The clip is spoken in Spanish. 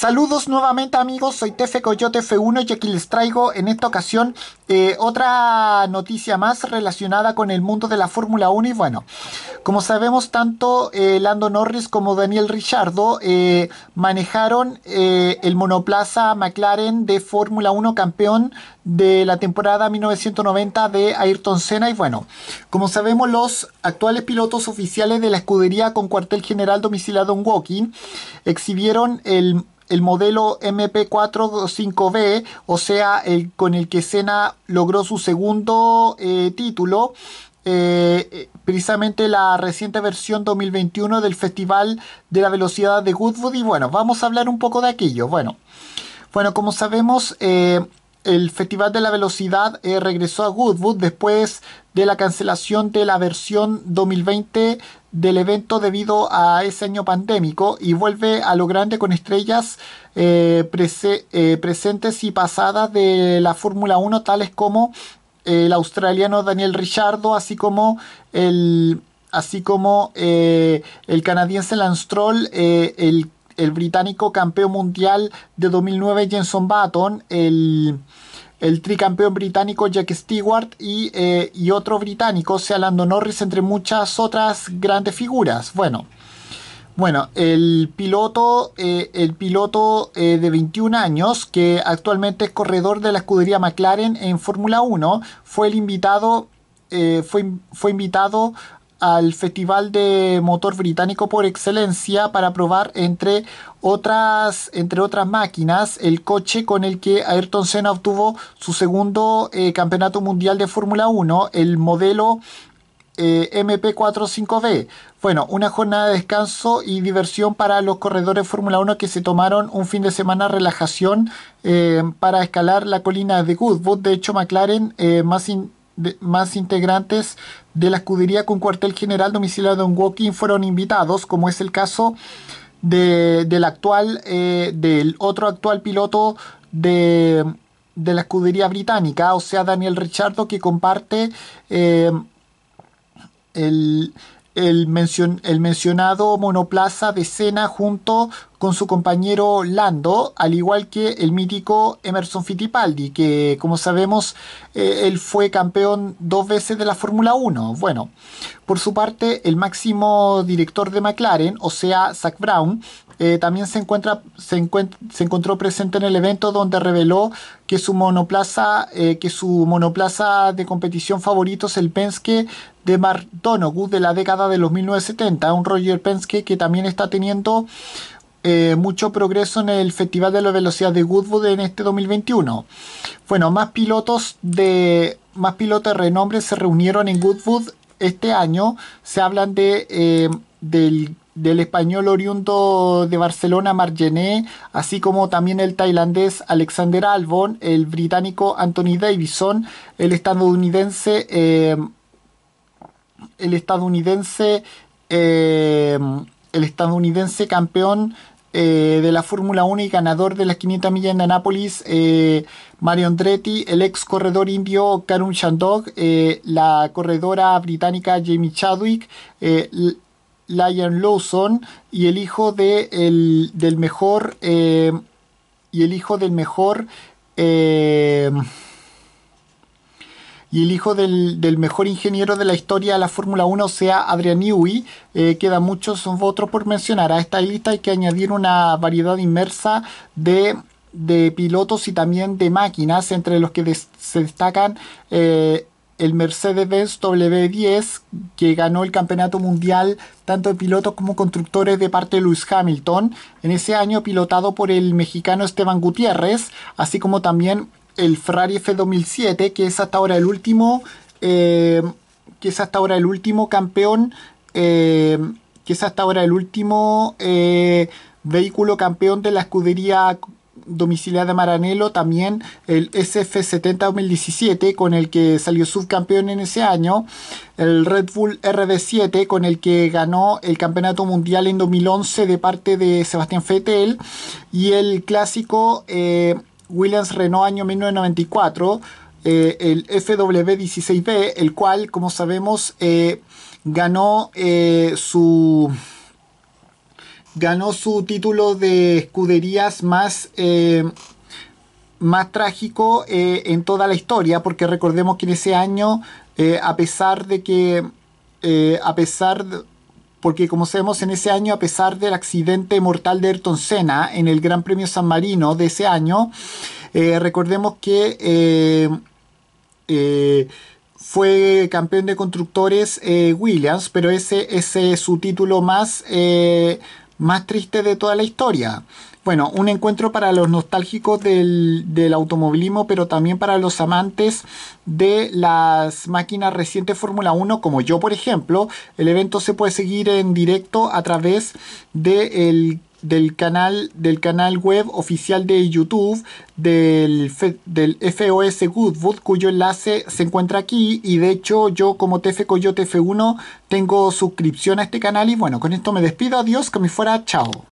Saludos nuevamente amigos, soy Tefe Coyote F1 y aquí les traigo en esta ocasión eh, otra noticia más relacionada con el mundo de la Fórmula 1 y bueno, como sabemos tanto eh, Lando Norris como Daniel Richardo eh, manejaron el monoplaza McLaren de Fórmula 1 campeón de la temporada 1990 de Ayrton Senna y bueno, como sabemos los actuales pilotos oficiales de la escudería con cuartel general domiciliado en Woking exhibieron el el modelo MP45B, o sea, el con el que Cena logró su segundo eh, título. Eh, eh, precisamente la reciente versión 2021 del Festival de la Velocidad de Goodwood y bueno, vamos a hablar un poco de aquello. Bueno, bueno como sabemos, el Festival de la Velocidad eh, regresó a Goodwood después de la cancelación de la versión 2020 del evento debido a ese año pandémico y vuelve a lo grande con estrellas eh, eh, presentes y pasadas de la Fórmula 1 tales como el australiano Daniel Richardo así como el así como el canadiense Lance Stroll el el británico campeón mundial de 2009 Jenson Button, el, tricampeón británico Jack Stewart y, eh, otro británico, Norris, entre muchas otras grandes figuras. Bueno, bueno, el piloto, eh, el piloto eh, de 21 años, que actualmente es corredor de la escudería McLaren en Fórmula 1, fue el invitado, fue, fue invitado al festival de motor británico por excelencia para probar entre otras, entre otras máquinas el coche con el que Ayrton Senna obtuvo su segundo eh, campeonato mundial de Fórmula 1, el modelo eh, MP45B. Bueno, una jornada de descanso y diversión para los corredores Fórmula 1 que se tomaron un fin de semana relajación eh, para escalar la colina de Goodwood. De hecho, McLaren más más integrantes de la escudería con cuartel general domiciliado en Woking fueron invitados, como es el caso del actual, eh, del otro actual piloto de, la escudería británica, o sea, Daniel Richardo, que comparte eh, el, mencionado monoplaza de escena junto con su compañero Lando, al igual que el mítico Emerson Fittipaldi, que como sabemos eh, él fue campeón dos veces de la Fórmula 1. Bueno, por su parte, el máximo director de McLaren, o sea, Zach Brown, eh, también se, encuentra, se, se, encontró presente en el evento donde reveló que su monoplaza, eh, que su monoplaza de competición favorito es el Penske de Mark Donoghue de la década de los 1970, un Roger Penske que también está teniendo eh, mucho progreso en el Festival de la Velocidad de Goodwood en este 2021. Bueno, más pilotos de más pilotos de renombre se reunieron en Goodwood este año. Se hablan de, eh, del, español oriundo de Barcelona, Margené, así como también el tailandés Alexander Albon, el británico Anthony Davison, el estadounidense. Eh, el estadounidense el estadounidense campeón eh, de la Fórmula 1 y ganador de las 500 millas en Anápolis, eh, Mario Andretti, el ex corredor indio Karun Shandog, eh, la corredora británica Jamie Chadwick, Lion Lawson y el hijo de del mejor y el hijo del mejor y el hijo del, mejor ingeniero de la historia de la Fórmula 1, o sea, Adrian Newey. Eh, ...queda mucho muchos otros por mencionar. A esta lista hay que añadir una variedad inmersa de pilotos y también de máquinas, entre los que se destacan eh, el Mercedes-Benz W10, que ganó el campeonato mundial tanto de pilotos como constructores de parte de Lewis Hamilton, en ese año pilotado por el mexicano Esteban Gutiérrez, así como también el Ferrari F2007, que es hasta ahora el último, eh, que es hasta ahora el último campeón, eh, que es hasta ahora el último eh, vehículo campeón de la escudería domiciliada de Maranello, también el SF70 2017 con el que salió subcampeón en ese año, el Red Bull RB7 con el que ganó el campeonato mundial en 2011 de parte de Sebastián Vettel y el clásico Williams Renault año 1994, eh, el FW16B, el cual, como sabemos, eh, ganó eh, su ganó su título de escuderías más más trágico en toda la historia, porque recordemos que en ese año, a pesar de que a pesar de, porque como sabemos en ese año, a pesar del accidente mortal de Ayrton Senna en el Gran Premio San Marino de ese año, eh, recordemos que eh, eh, fue campeón de constructores Williams, pero ese, ese, es su título más, más triste de toda la historia. Bueno, un encuentro para los nostálgicos del, automovilismo, pero también para los amantes de las máquinas recientes Fórmula 1, como yo, por ejemplo. El evento se puede seguir en directo a través del canal, del canal web oficial de YouTube del, del FOS Goodwood, cuyo enlace se encuentra aquí. Y de hecho, yo como TF Coyote F1 tengo suscripción a este canal. Y bueno, con esto me despido. Adiós, que me fuera. Chao.